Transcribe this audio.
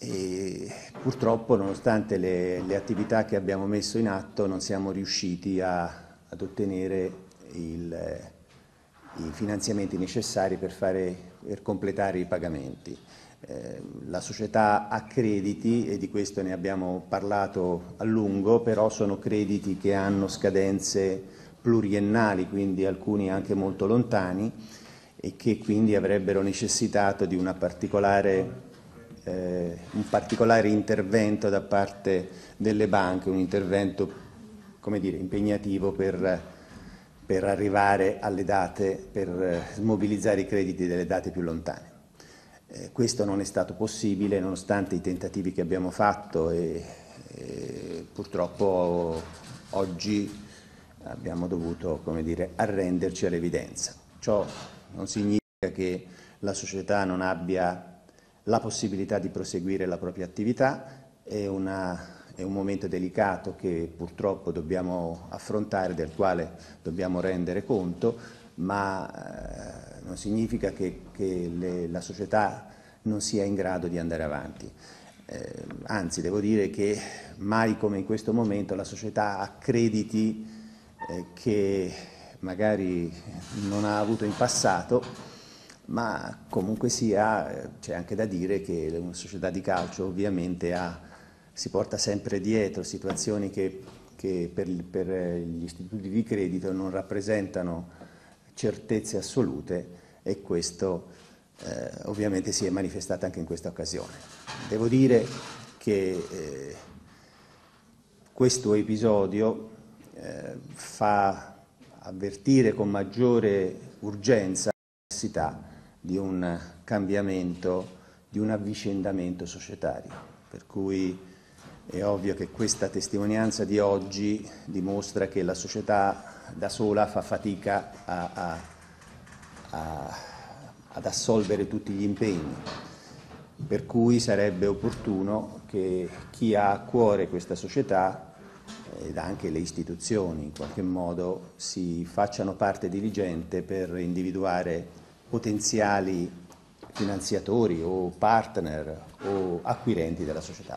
e purtroppo nonostante le, le, attività che abbiamo messo in atto non siamo riusciti a, ad ottenere il, eh, i finanziamenti necessari per, fare, per completare i pagamenti. Eh, la società ha crediti e di questo ne abbiamo parlato a lungo, però sono crediti che hanno scadenze pluriennali, quindi alcuni anche molto lontani e che quindi avrebbero necessitato di una particolare eh, un particolare intervento da parte delle banche, un intervento come dire, impegnativo per, per arrivare alle date, per eh, smobilizzare i crediti delle date più lontane. Eh, questo non è stato possibile nonostante i tentativi che abbiamo fatto e, e purtroppo oggi abbiamo dovuto dire, arrenderci all'evidenza. Ciò non significa che la società non abbia la possibilità di proseguire la propria attività. È, una, è un momento delicato che purtroppo dobbiamo affrontare, del quale dobbiamo rendere conto, ma eh, non significa che, che le, la società non sia in grado di andare avanti. Eh, anzi, devo dire che mai come in questo momento la società ha crediti eh, che magari non ha avuto in passato ma comunque sia c'è anche da dire che una società di calcio ovviamente ha, si porta sempre dietro situazioni che, che per, per, gli istituti di credito non rappresentano certezze assolute e questo eh, ovviamente si è manifestato anche in questa occasione. Devo dire che eh, questo episodio eh, fa avvertire con maggiore urgenza la necessità di un cambiamento, di un avvicendamento societario. Per cui è ovvio che questa testimonianza di oggi dimostra che la società da sola fa fatica a, a, a, ad assolvere tutti gli impegni. Per cui sarebbe opportuno che chi ha a cuore questa società eh, ed anche le istituzioni in qualche modo si facciano parte diligente per individuare potenziali finanziatori o partner o acquirenti della società.